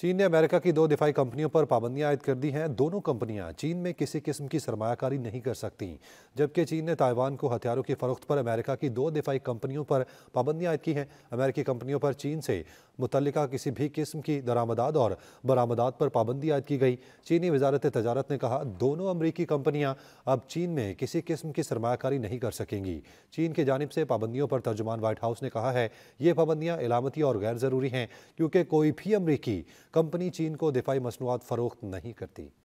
चीन ने अमेरिका की दो दिफाई कंपनियों पर पाबंदियां आयद कर दी हैं दोनों कंपनियां चीन में किसी किस्म की सरमाकारी नहीं कर सकती जबकि चीन ने ताइवान को हथियारों की फरोख्त पर अमेरिका की दो दिफाई कंपनियों पर पाबंदियां आयद की हैं अमेरिकी कंपनियों पर चीन से मुतल किसी भी किस्म की दरामदाद और बरामदात पर पाबंदी आयद की गई चीनी वजारत तजारत ने कहा दोनों अमरीकी कंपनियाँ अब चीन में किसी किस्म की सरमाकारी नहीं कर सकेंगी चीन की जानब से पाबंदियों पर तर्जुमान व्हाइट हाउस ने कहा है ये पाबंदियाँ इलामती और गैर ज़रूरी हैं क्योंकि कोई भी अमरीकी कंपनी चीन को दिफाई मसनूआत फ़रोख्त नहीं करती